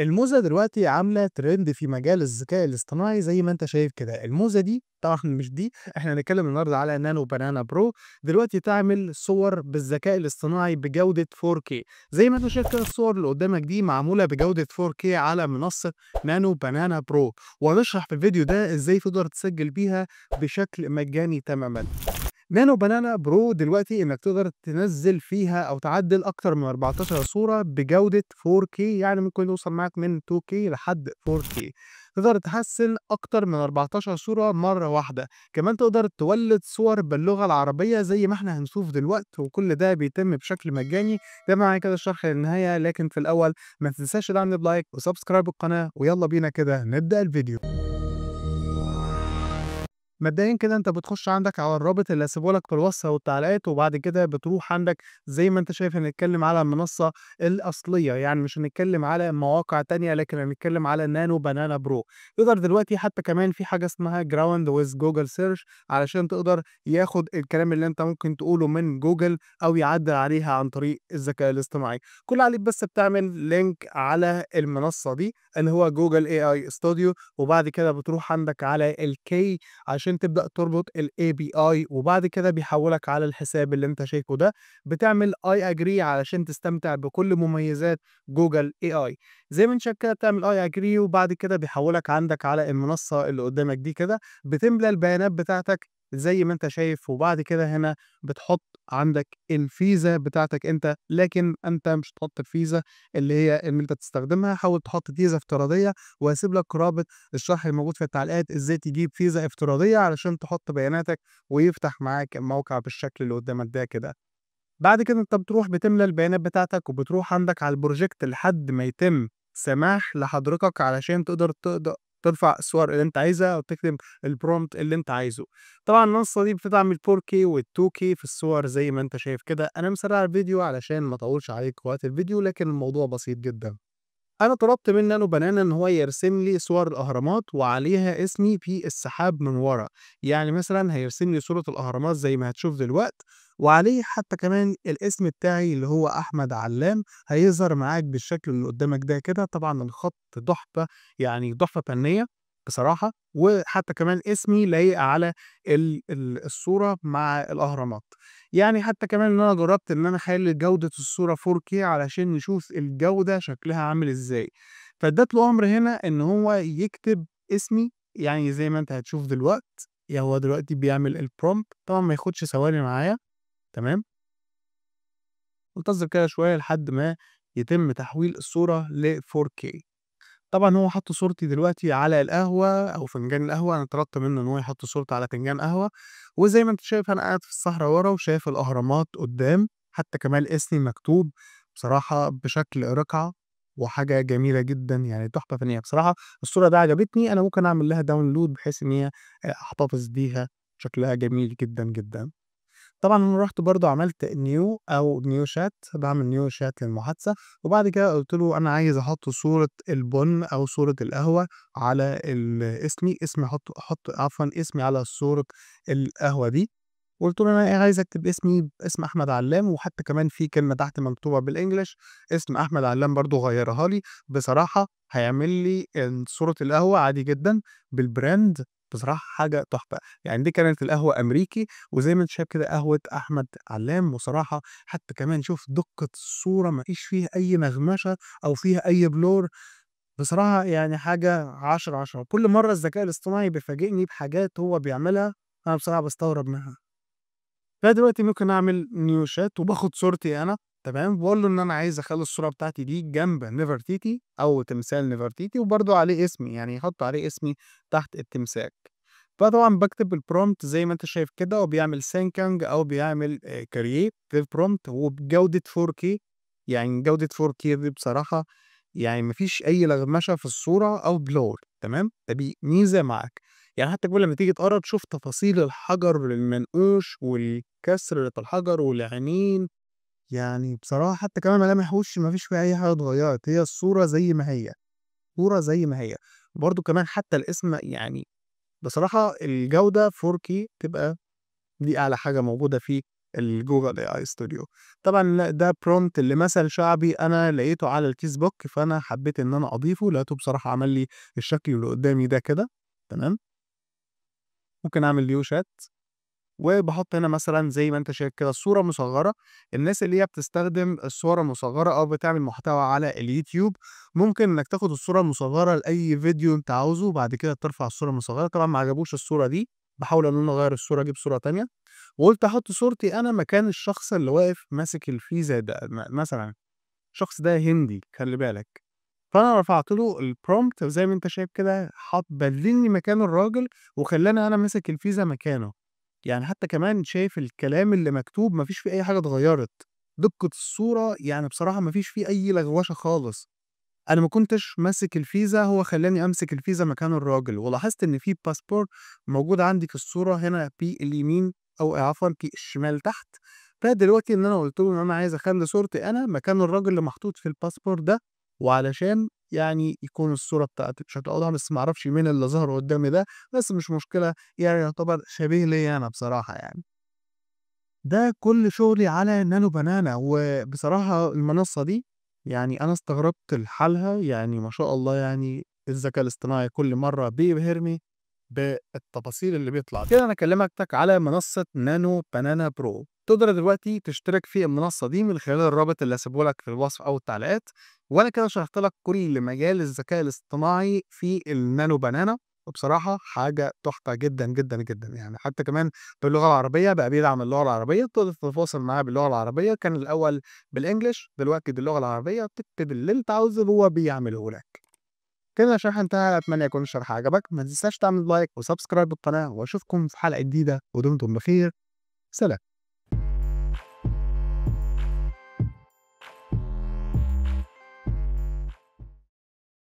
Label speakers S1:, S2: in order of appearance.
S1: الموزه دلوقتي عامله ترند في مجال الذكاء الاصطناعي زي ما انت شايف كده الموزه دي طبعا مش دي احنا هنتكلم النهارده على نانو بانانا برو دلوقتي تعمل صور بالذكاء الاصطناعي بجوده 4K زي ما انت شايف كده الصور اللي قدامك دي معموله بجوده 4K على منصه نانو بانانا برو وهنشرح في الفيديو ده ازاي تقدر تسجل بيها بشكل مجاني تماما نانو بنانا برو دلوقتي انك تقدر تنزل فيها او تعدل اكتر من 14 صوره بجوده 4K يعني ممكن يوصل معاك من 2K لحد 4K تقدر تحسن اكتر من 14 صوره مره واحده كمان تقدر تولد صور باللغه العربيه زي ما احنا هنشوف دلوقتي وكل ده بيتم بشكل مجاني ده معايا كده الشرح للنهايه لكن في الاول ما تنساش الدعم لايك وسبسكرايب القناه ويلا بينا كده نبدا الفيديو مبدئيا كده انت بتخش عندك على الرابط اللي هسيبه لك في الوصف والتعليقات وبعد كده بتروح عندك زي ما انت شايف هنتكلم على المنصه الاصليه يعني مش هنتكلم على مواقع تانية لكن هنتكلم على نانو بنانا برو تقدر دلوقتي حتى كمان في حاجه اسمها جراوند ويز جوجل سيرش علشان تقدر ياخد الكلام اللي انت ممكن تقوله من جوجل او يعدل عليها عن طريق الذكاء الاصطناعي كل عليك بس بتعمل لينك على المنصه دي اللي هو جوجل اي اي ستوديو وبعد كده بتروح عندك على الكي عشان عشان تبدأ تربط الـ API وبعد كده بيحولك على الحساب اللي انت شايفه ده بتعمل I agree علشان تستمتع بكل مميزات جوجل AI زي ما انت شايف كده بتعمل اي آه، اجري وبعد كده بيحولك عندك على المنصه اللي قدامك دي كده بتملى البيانات بتاعتك زي ما انت شايف وبعد كده هنا بتحط عندك الفيزا بتاعتك انت لكن انت مش هتحط الفيزا اللي هي ان انت تستخدمها حاول تحط فيزا افتراضيه وهسيب لك رابط الشرح الموجود في التعليقات ازاي تجيب فيزا افتراضيه علشان تحط بياناتك ويفتح معاك الموقع بالشكل اللي قدامك ده كده بعد كده انت بتروح بتملى البيانات بتاعتك وبتروح عندك على البروجكت لحد ما يتم سماح لحضرتك علشان تقدر تقدر ترفع الصور اللي انت عايزها وتكتب البرومت اللي انت عايزه طبعا المنصه دي بتدعم ال 4K وال 2K في الصور زي ما انت شايف كده انا مسرع الفيديو علشان ما اطولش عليك وقت الفيديو لكن الموضوع بسيط جدا انا طلبت من نانو بنانا ان هو يرسم لي صور الاهرامات وعليها اسمي في السحاب من ورا يعني مثلا هيرسم لي صوره الاهرامات زي ما هتشوف دلوقتي وعليه حتى كمان الاسم بتاعي اللي هو احمد علام هيظهر معاك بالشكل اللي قدامك ده كده طبعا الخط تحفه يعني تحفه فنيه بصراحه وحتى كمان اسمي لايق على الصوره مع الاهرامات يعني حتى كمان ان انا جربت ان انا اخلي جوده الصوره 4K علشان نشوف الجوده شكلها عامل ازاي فادت له امر هنا ان هو يكتب اسمي يعني زي ما انت هتشوف دلوقتي يعني هو دلوقتي بيعمل البرومب طبعا ما ياخدش ثواني معايا تمام؟ انتظر كده شوية لحد ما يتم تحويل الصورة ل 4K طبعا هو حط صورتي دلوقتي على القهوة أو فنجان القهوة أنا طلبت منه إن هو يحط صورتي على فنجان قهوة وزي ما أنت شايف أنا قاعد في الصحراء ورا وشايف الأهرامات قدام حتى كمال اسمي مكتوب بصراحة بشكل رقعة وحاجة جميلة جدا يعني تحفة فنية بصراحة الصورة دي عجبتني أنا ممكن أعمل لها داونلود بحيث إن هي أحتفظ بيها شكلها جميل جدا جدا طبعًا أنا رُحت برضه عملت نيو أو نيو شات بعمل نيو شات للمحادثة، وبعد كده قُلت له أنا عايز أحُط صورة البُن أو صورة القهوة على اسمي أحُطّه أحُط عفوًا اسمي احط احط صورة القهوة دي، وقُلت له أنا عايز أكتب اسمي باسم أحمد علّام، وحتى كمان في كلمة تحت مكتوبة بالانجلش اسم أحمد علّام برضه غيّرها لي، بصراحة هيعمل لي صورة القهوة عادي جدًا بالبراند بصراحة حاجة تحفة، يعني دي كانت القهوة أمريكي وزي ما أنت شايف كده قهوة أحمد علام، وصراحة حتى كمان شوف دقة الصورة ما فيش فيها أي نغمشة أو فيها أي بلور، بصراحة يعني حاجة 10 10 كل مرة الذكاء الاصطناعي بيفاجئني بحاجات هو بيعملها أنا بصراحة بستغرب منها. فدلوقتي ممكن أعمل نيو شات وباخد صورتي أنا تمام بقول له ان انا عايز اخلي الصوره بتاعتي دي جنب نيفرتيتي او تمثال نيفرتيتي وبرده عليه اسمي يعني يحط عليه اسمي تحت التمساك فطبعا بكتب البرومت زي ما انت شايف كده وبيعمل سينكنج او بيعمل كرييت للبرومت آه، وبجوده 4K يعني جوده 4K دي بصراحه يعني مفيش اي لغمشه في الصوره او بلور تمام ده ميزه معاك يعني حتى كل لما تيجي تقرا تشوف تفاصيل الحجر المنقوش والكسر اللي في الحجر والعينين يعني بصراحة حتى كمان ملامح وشي ما فيش فيها أي حاجة اتغيّرت، هي الصورة زي ما هي، صورة زي ما هي، برضو كمان حتى الاسم يعني بصراحة الجودة 4K تبقى دي أعلى حاجة موجودة في الجوجل اي اي ستوديو طبعًا ده اللي لمثل شعبي أنا لقيته على بوك فأنا حبيت إن أنا أضيفه، لقيته بصراحة عمل لي الشكل اللي قدّامي ده كده، تمام؟ ممكن أعمل ليو شات وبحط هنا مثلا زي ما انت شايف كده الصوره مصغره الناس اللي هي بتستخدم الصور المصغره او بتعمل محتوى على اليوتيوب ممكن انك تاخد الصوره المصغره لاي فيديو انت عاوزه وبعد كده ترفع الصوره المصغره طبعا ما عجبوش الصوره دي بحاول ان انا اغير الصوره اجيب صوره تانية وقلت احط صورتي انا مكان الشخص اللي واقف ماسك الفيزا ده مثلا الشخص ده هندي خلي بالك فانا رفعت له البرومبت زي ما انت شايف كده حط بدلني مكان الراجل وخلاني انا ماسك الفيزا مكانه يعني حتى كمان شايف الكلام اللي مكتوب مفيش فيه أي حاجة اتغيرت دقة الصورة يعني بصراحة مفيش فيه أي لغوشة خالص أنا ما كنتش ماسك الفيزا هو خلاني أمسك الفيزا مكان الراجل ولاحظت إن في باسبور موجود عندي في الصورة هنا بي اليمين أو عفوا بي الشمال تحت فدلوقتي إن أنا قلت له إن أنا عايز أخلي صورتي أنا مكان الراجل اللي محطوط في الباسبور ده وعلشان يعني يكون الصورة بتاعتك بشكل أوضح بس معرفش مين اللي ظهر قدامي ده بس مش مشكلة يعني يعتبر شبيه ليا أنا بصراحة يعني. ده كل شغلي على نانو بنانا وبصراحة المنصة دي يعني أنا استغربت لحالها يعني ما شاء الله يعني الذكاء الاصطناعي كل مرة بيبهرني بالتفاصيل اللي بيطلع كده أنا كلمتك على منصة نانو بنانا برو تقدر دلوقتي تشترك في المنصة دي من خلال الرابط اللي هسيبه لك في الوصف أو التعليقات وانا كده شرحت لك كل مجال الذكاء الاصطناعي في النانو بنانا وبصراحة حاجة تحفة جدا جدا جدا يعني حتى كمان باللغة العربية بقى بيدعم اللغة العربية تقدر تتواصل معاه باللغة العربية كان الأول بالإنجلش دلوقتي باللغة العربية تكتب اللي أنت عاوزه هو بيعمله لك كده الشرح انتهى أتمنى يكون الشرح عجبك ما تنساش تعمل لايك وسبسكرايب للقناة وأشوفكم في حلقة جديدة ودمتم بخير سلام